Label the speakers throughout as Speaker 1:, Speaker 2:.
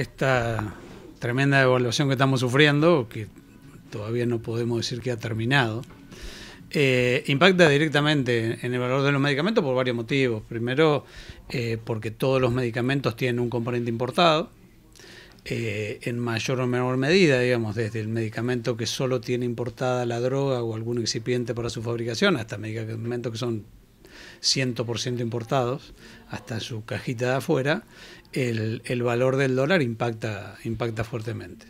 Speaker 1: esta tremenda devaluación que estamos sufriendo, que todavía no podemos decir que ha terminado, eh, impacta directamente en el valor de los medicamentos por varios motivos. Primero, eh, porque todos los medicamentos tienen un componente importado, eh, en mayor o menor medida, digamos, desde el medicamento que solo tiene importada la droga o algún excipiente para su fabricación, hasta medicamentos que son 100% importados, hasta su cajita de afuera, el, valor del dólar impacta, impacta fuertemente.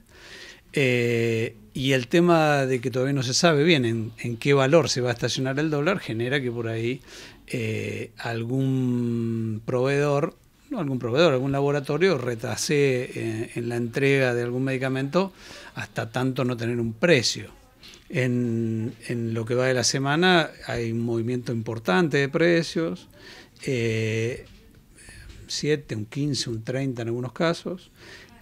Speaker 1: Eh, y el tema de que todavía no se sabe bien en, qué valor se va a estacionar el dólar genera que por ahí eh, algún proveedor, no algún proveedor, algún laboratorio retrase eh, en la entrega de algún medicamento hasta tanto no tener un precio. En, lo que va de la semana hay un movimiento importante de precios, 7, eh, un 15, un 30 en algunos casos,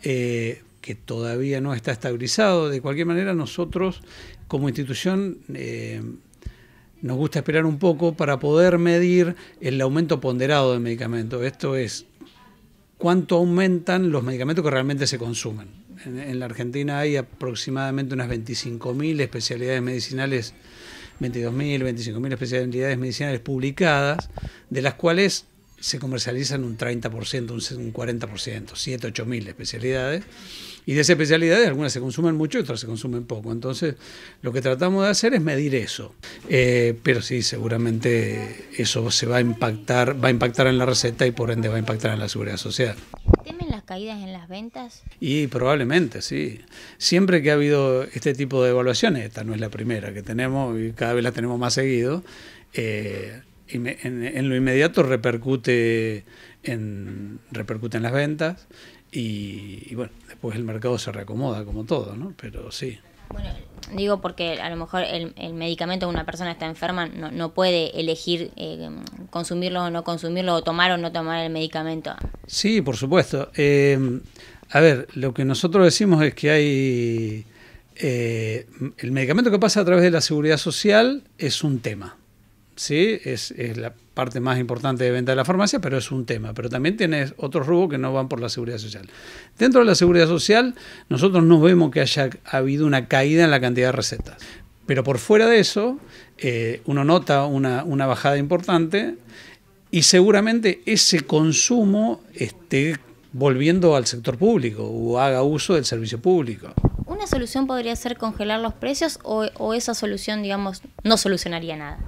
Speaker 1: eh, que todavía no está estabilizado. De cualquier manera, nosotros como institución eh, nos gusta esperar un poco para poder medir el aumento ponderado de medicamentos. Esto es cuánto aumentan los medicamentos que realmente se consumen en, la Argentina hay aproximadamente unas 25.000 especialidades medicinales, 22.000, 25.000 especialidades medicinales publicadas, de las cuales se comercializan un 30%, un 40%, 7, 8.000 especialidades. Y de esas especialidades algunas se consumen mucho, y otras se consumen poco. Entonces, lo que tratamos de hacer es medir eso. Eh, pero sí, seguramente eso se va a impactar, va a impactar en la receta y por ende va a impactar en la seguridad social
Speaker 2: caídas en las ventas?
Speaker 1: Y probablemente, sí. Siempre que ha habido este tipo de evaluaciones, esta no es la primera que tenemos y cada vez la tenemos más seguido, eh, en, lo inmediato repercute en, repercute en las ventas y, bueno, después el mercado se reacomoda como todo, ¿no? Pero sí. Bueno,
Speaker 2: digo porque a lo mejor el, el medicamento que una persona está enferma no, no puede elegir eh, consumirlo o no consumirlo o tomar o no tomar el medicamento.
Speaker 1: Sí, por supuesto. Eh, a ver, lo que nosotros decimos es que hay... Eh, el medicamento que pasa a través de la seguridad social es un tema sí, es, la parte más importante de venta de la farmacia, pero es un tema. Pero también tienes otros rubros que no van por la seguridad social. Dentro de la seguridad social, nosotros no vemos que haya habido una caída en la cantidad de recetas. Pero por fuera de eso, eh, uno nota una, bajada importante y seguramente ese consumo esté volviendo al sector público o haga uso del servicio público.
Speaker 2: ¿Una solución podría ser congelar los precios o esa solución, digamos, no solucionaría nada?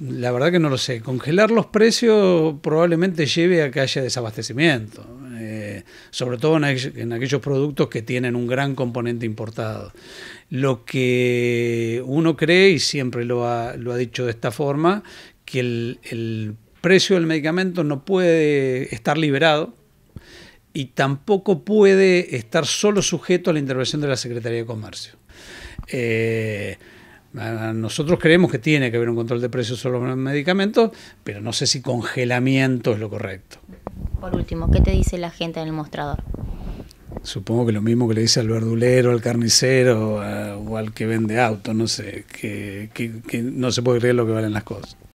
Speaker 1: la verdad que no lo sé. Congelar los precios probablemente lleve a que haya desabastecimiento, eh, sobre todo en, aquellos productos que tienen un gran componente importado. Lo que uno cree, y siempre lo ha, dicho de esta forma, que el, precio del medicamento no puede estar liberado y tampoco puede estar solo sujeto a la intervención de la Secretaría de Comercio. Eh, nosotros creemos que tiene que haber un control de precios sobre los medicamentos, pero no sé si congelamiento es lo correcto.
Speaker 2: Por último, ¿qué te dice la gente en el mostrador?
Speaker 1: Supongo que lo mismo que le dice al verdulero, al carnicero eh, o al que vende auto, no sé, que no se puede creer lo que valen las cosas.